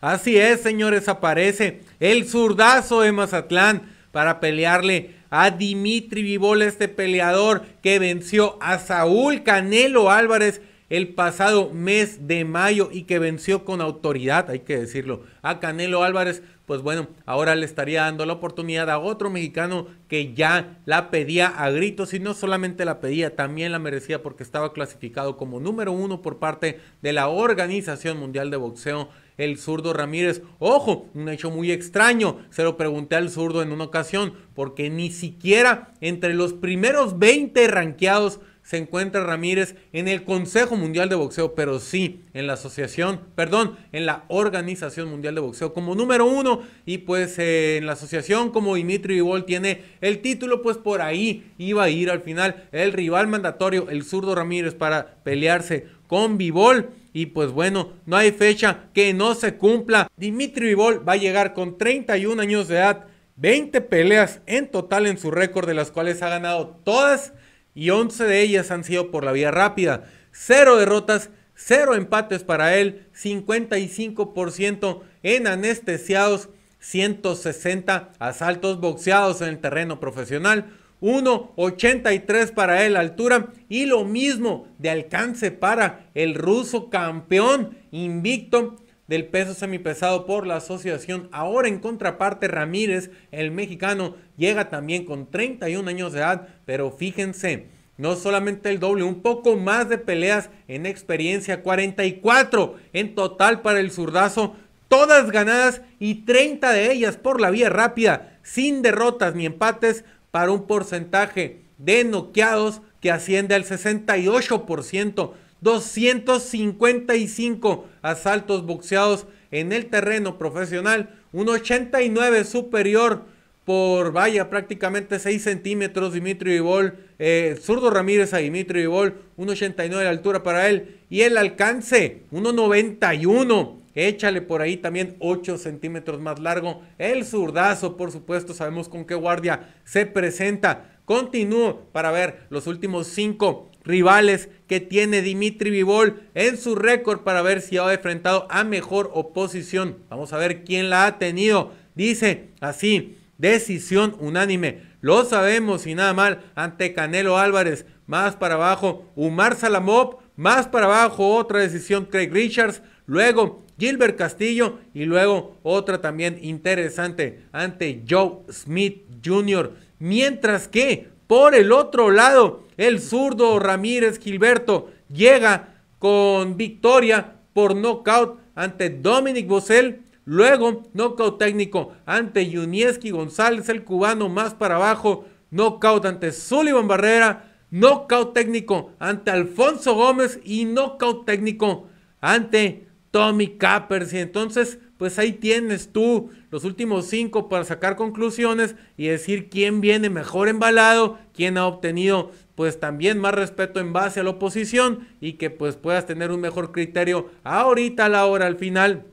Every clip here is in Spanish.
Así es, señores, aparece el zurdazo de Mazatlán para pelearle a Dimitri Vivol, este peleador que venció a Saúl Canelo Álvarez el pasado mes de mayo y que venció con autoridad, hay que decirlo, a Canelo Álvarez, pues bueno, ahora le estaría dando la oportunidad a otro mexicano que ya la pedía a gritos y no solamente la pedía, también la merecía porque estaba clasificado como número uno por parte de la Organización Mundial de Boxeo el zurdo Ramírez. Ojo, un hecho muy extraño. Se lo pregunté al zurdo en una ocasión, porque ni siquiera entre los primeros 20 ranqueados se encuentra Ramírez en el Consejo Mundial de Boxeo, pero sí en la asociación, perdón, en la Organización Mundial de Boxeo como número uno y pues eh, en la asociación como Dimitri Vivol tiene el título, pues por ahí iba a ir al final el rival mandatorio, el zurdo Ramírez, para pelearse con Vivol. Y pues bueno, no hay fecha que no se cumpla. Dimitri Vivol va a llegar con 31 años de edad, 20 peleas en total en su récord, de las cuales ha ganado todas y 11 de ellas han sido por la vía rápida. Cero derrotas, cero empates para él, 55% en anestesiados, 160 asaltos boxeados en el terreno profesional. 1.83 para él altura y lo mismo de alcance para el ruso campeón invicto del peso semipesado por la asociación. Ahora en contraparte Ramírez, el mexicano, llega también con 31 años de edad, pero fíjense, no solamente el doble, un poco más de peleas en experiencia, 44 en total para el zurdazo, todas ganadas y 30 de ellas por la vía rápida, sin derrotas ni empates, para un porcentaje de noqueados que asciende al 68%, 255 asaltos boxeados en el terreno profesional, un 89 superior por vaya prácticamente 6 centímetros Dimitri Vivol, eh, zurdo Ramírez a Dimitri Vivol, 89 de altura para él y el alcance 1.91 Échale por ahí también 8 centímetros más largo. El zurdazo, por supuesto, sabemos con qué guardia se presenta. Continúo para ver los últimos 5 rivales que tiene Dimitri Vivol en su récord para ver si ha enfrentado a mejor oposición. Vamos a ver quién la ha tenido. Dice así, decisión unánime. Lo sabemos y nada mal ante Canelo Álvarez. Más para abajo, Umar Salamov. Más para abajo, otra decisión Craig Richards. Luego Gilbert Castillo y luego otra también interesante ante Joe Smith Jr. Mientras que por el otro lado, el zurdo Ramírez Gilberto llega con victoria por nocaut ante Dominic Bosel, Luego, nocaut técnico ante Yunieski González, el cubano más para abajo. Nocaut ante Sullivan Barrera. Nocaut técnico ante Alfonso Gómez y nocaut técnico ante Tommy Cappers. Y entonces, pues ahí tienes tú los últimos cinco para sacar conclusiones y decir quién viene mejor embalado, quién ha obtenido pues también más respeto en base a la oposición y que pues puedas tener un mejor criterio ahorita a la hora al final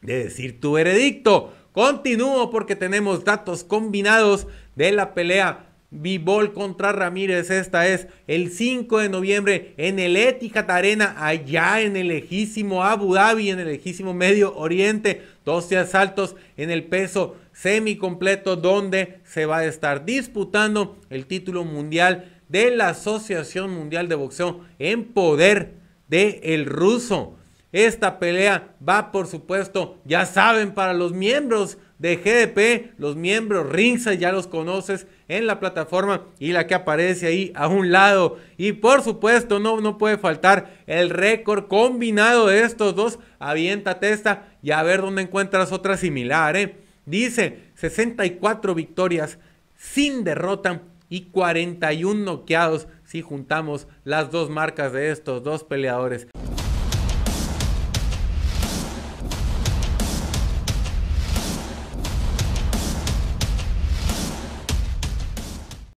de decir tu veredicto. Continúo porque tenemos datos combinados de la pelea Bivol contra Ramírez. Esta es el 5 de noviembre en el Etihad Arena, allá en el lejísimo Abu Dhabi, en el lejísimo Medio Oriente. 12 asaltos en el peso semicompleto, donde se va a estar disputando el título mundial de la Asociación Mundial de Boxeo en poder de el ruso. Esta pelea va, por supuesto, ya saben, para los miembros de GDP, los miembros Rinsa ya los conoces en la plataforma y la que aparece ahí a un lado. Y por supuesto, no, no puede faltar el récord combinado de estos dos. Avienta testa y a ver dónde encuentras otra similar. ¿eh? Dice 64 victorias sin derrota y 41 noqueados si juntamos las dos marcas de estos dos peleadores.